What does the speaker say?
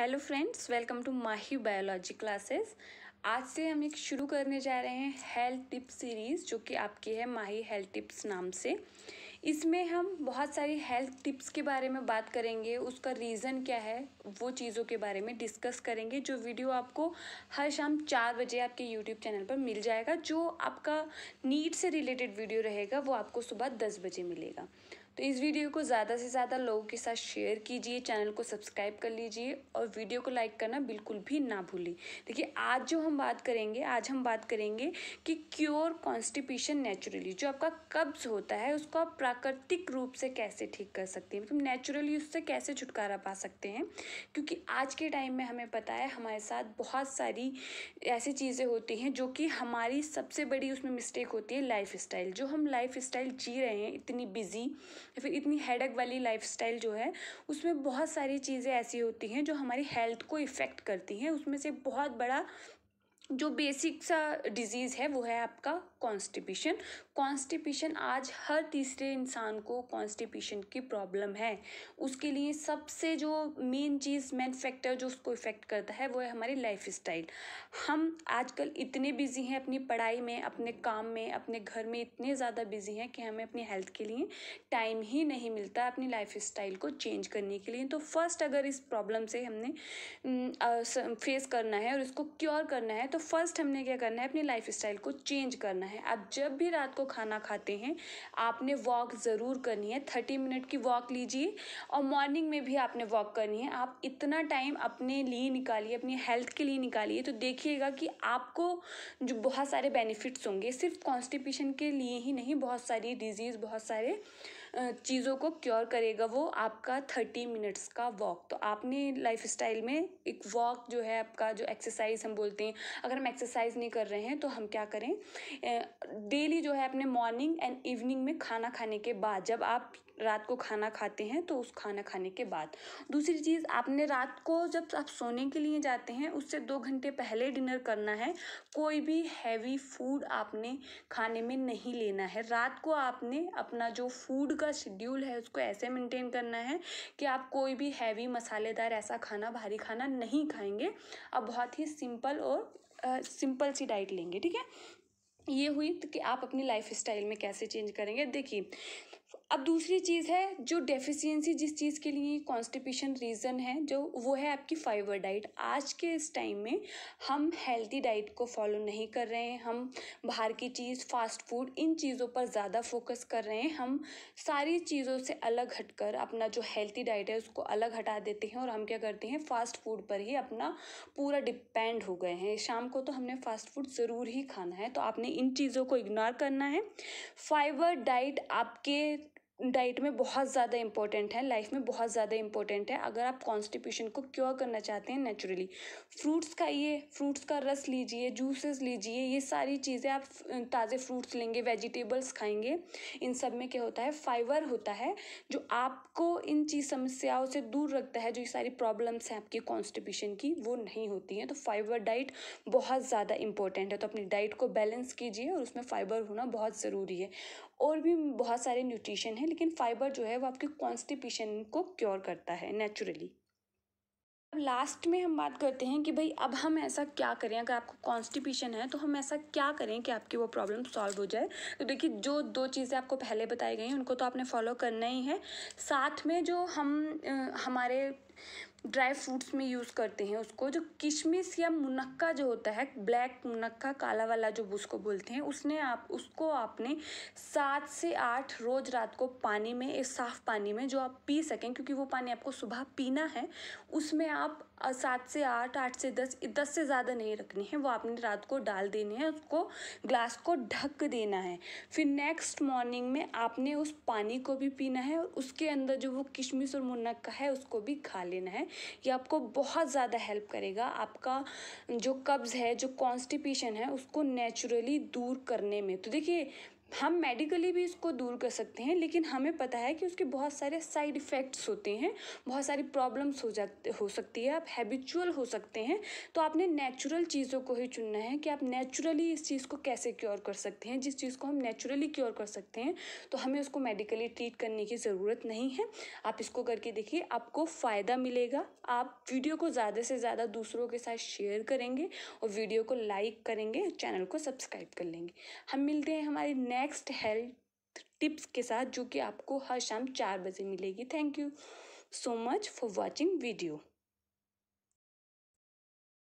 hello friends welcome to Mahi biology classes आज से हम एक शुरू करने जा रहे हैं हेल्थ टिप्स सीरीज़ जो कि आपकी है माही हेल्थ टिप्स नाम से इसमें हम बहुत सारी हेल्थ टिप्स के बारे में बात करेंगे उसका रीज़न क्या है वो चीज़ों के बारे में डिस्कस करेंगे जो वीडियो आपको हर शाम चार बजे आपके यूट्यूब चैनल पर मिल जाएगा जो आपका नीड से रिलेटेड वीडियो रहेगा वो आपको सुबह दस बजे मिलेगा तो इस वीडियो को ज़्यादा से ज़्यादा लोगों के साथ शेयर कीजिए चैनल को सब्सक्राइब कर लीजिए और वीडियो को लाइक करना बिल्कुल भी ना भूलें देखिए आज जो हम बात करेंगे आज हम बात करेंगे कि क्योर कॉन्स्टिपेशन नेचुरली जो आपका कब्ज होता है उसको आप प्राकृतिक रूप से कैसे ठीक कर सकते हैं मतलब नेचुरली उससे कैसे छुटकारा पा सकते हैं क्योंकि आज के टाइम में हमें पता है हमारे साथ बहुत सारी ऐसी चीज़ें होती हैं जो कि हमारी सबसे बड़ी उसमें मिस्टेक होती है लाइफ स्टाइल जो हम लाइफ स्टाइल जी रहे हैं इतनी बिजी या फिर इतनी हेडक वाली लाइफ जो है उसमें बहुत सारी चीज़ें ऐसी होती हैं जो हमारी हेल्थ को इफ़ेक्ट करती हैं उसमें से बहुत बड़ा जो बेसिक सा डिज़ीज़ है वो है आपका कॉन्स्टिपेशन कॉन्स्टिपेशन आज हर तीसरे इंसान को कॉन्स्टिपेशन की प्रॉब्लम है उसके लिए सबसे जो मेन चीज़ मेन फैक्टर जो उसको इफ़ेक्ट करता है वो है हमारी लाइफ स्टाइल हम आजकल इतने बिजी हैं अपनी पढ़ाई में अपने काम में अपने घर में इतने ज़्यादा बिजी हैं कि हमें अपनी हेल्थ के लिए टाइम ही नहीं मिलता अपनी लाइफ स्टाइल को चेंज करने के लिए तो फर्स्ट अगर इस प्रॉब्लम से हमने फेस हम्म, करना है और इसको क्योर करना है तो फर्स्ट हमने क्या करना है अपनी लाइफ स्टाइल को चेंज करना है है आप जब भी रात को खाना खाते हैं आपने वॉक ज़रूर करनी है थर्टी मिनट की वॉक लीजिए और मॉर्निंग में भी आपने वॉक करनी है आप इतना टाइम अपने लिए निकालिए अपनी हेल्थ के लिए निकालिए तो देखिएगा कि आपको जो बहुत सारे बेनिफिट्स होंगे सिर्फ कॉन्स्टिपेशन के लिए ही नहीं बहुत सारी डिजीज़ बहुत सारे चीज़ों को क्योर करेगा वो आपका थर्टी मिनट्स का वॉक तो आपने लाइफ स्टाइल में एक वॉक जो है आपका जो एक्सरसाइज हम बोलते हैं अगर हम एक्सरसाइज नहीं कर रहे हैं तो हम क्या करें डेली जो है अपने मॉर्निंग एंड इवनिंग में खाना खाने के बाद जब आप रात को खाना खाते हैं तो उस खाना खाने के बाद दूसरी चीज़ आपने रात को जब आप सोने के लिए जाते हैं उससे दो घंटे पहले डिनर करना है कोई भी हैवी फूड आपने खाने में नहीं लेना है रात को आपने अपना जो फूड का शेड्यूल है उसको ऐसे मेंटेन करना है कि आप कोई भी हैवी मसालेदार ऐसा खाना भारी खाना नहीं खाएंगे आप बहुत ही सिंपल और आ, सिंपल सी डाइट लेंगे ठीक है ये हुई कि आप अपनी लाइफ स्टाइल में कैसे चेंज करेंगे देखिए अब दूसरी चीज़ है जो डेफिशिएंसी जिस चीज़ के लिए कॉन्स्टिपेशन रीज़न है जो वो है आपकी फाइबर डाइट आज के इस टाइम में हम हेल्दी डाइट को फॉलो नहीं कर रहे हैं हम बाहर की चीज़ फास्ट फूड इन चीज़ों पर ज़्यादा फोकस कर रहे हैं हम सारी चीज़ों से अलग हटकर अपना जो हेल्थी डाइट है उसको अलग हटा देते हैं और हम क्या करते हैं फास्ट फूड पर ही अपना पूरा डिपेंड हो गए हैं शाम को तो हमने फास्ट फूड ज़रूर ही खाना है तो आपने इन चीज़ों को इग्नोर करना है फाइबर डाइट आपके डाइट में बहुत ज़्यादा इंपॉर्टेंट है लाइफ में बहुत ज़्यादा इंपॉर्टेंट है अगर आप कॉन्स्टिपेशन को क्योर करना चाहते हैं नेचुरली फ्रूट्स खाइए फ्रूट्स का रस लीजिए जूसेस लीजिए ये सारी चीज़ें आप ताज़े फ्रूट्स लेंगे वेजिटेबल्स खाएंगे इन सब में क्या होता है फाइबर होता है जो आपको इन चीज़ समस्याओं से दूर रखता है जो ये सारी प्रॉब्लम्स हैं आपकी कॉन्स्टिपेशन की वो नहीं होती हैं तो फाइबर डाइट बहुत ज़्यादा इंपॉर्टेंट है तो अपनी डाइट को बैलेंस कीजिए और उसमें फाइबर होना बहुत ज़रूरी है और भी बहुत सारे न्यूट्रिशन हैं लेकिन फाइबर जो है वो आपके कॉन्स्टिपेशन को क्योर करता है नेचुरली अब लास्ट में हम बात करते हैं कि भाई अब हम ऐसा क्या करें अगर आपको कॉन्स्टिपेशन है तो हम ऐसा क्या करें कि आपकी वो प्रॉब्लम सॉल्व हो जाए तो देखिए जो दो चीज़ें आपको पहले बताई गई उनको तो आपने फॉलो करना ही है साथ में जो हम हमारे ड्राई फ्रूट्स में यूज़ करते हैं उसको जो किशमिश या मुनक्का जो होता है ब्लैक मुनक्का काला वाला जो उसको बोलते हैं उसने आप उसको आपने सात से आठ रोज़ रात को पानी में एक साफ़ पानी में जो आप पी सकें क्योंकि वो पानी आपको सुबह पीना है उसमें आप और सात से आठ आठ से दस दस से ज़्यादा नहीं रखनी है वो आपने रात को डाल देने हैं उसको ग्लास को ढक देना है फिर नेक्स्ट मॉर्निंग में आपने उस पानी को भी पीना है और उसके अंदर जो वो किशमिश और मुनक्का है उसको भी खा लेना है ये आपको बहुत ज़्यादा हेल्प करेगा आपका जो कब्ज़ है जो कॉन्स्टिपेशन है उसको नेचुरली दूर करने में तो देखिए हम मेडिकली भी इसको दूर कर सकते हैं लेकिन हमें पता है कि उसके बहुत सारे साइड इफ़ेक्ट्स होते हैं बहुत सारी प्रॉब्लम्स हो जाते हो सकती है आप हैबिचुअल हो सकते हैं तो आपने नेचुरल चीज़ों को ही चुनना है कि आप नेचुरली इस चीज़ को कैसे क्योर कर सकते हैं जिस चीज़ को हम नेचुरली क्योर कर सकते हैं तो हमें उसको मेडिकली ट्रीट करने की ज़रूरत नहीं है आप इसको करके देखिए आपको फ़ायदा मिलेगा आप वीडियो को ज़्यादा से ज़्यादा दूसरों के साथ शेयर करेंगे और वीडियो को लाइक करेंगे चैनल को सब्सक्राइब कर लेंगे हम मिलते हैं हमारे नेक्स्ट हेल्थ टिप्स के साथ जो कि आपको हर शाम चार बजे मिलेगी thank you so much for watching video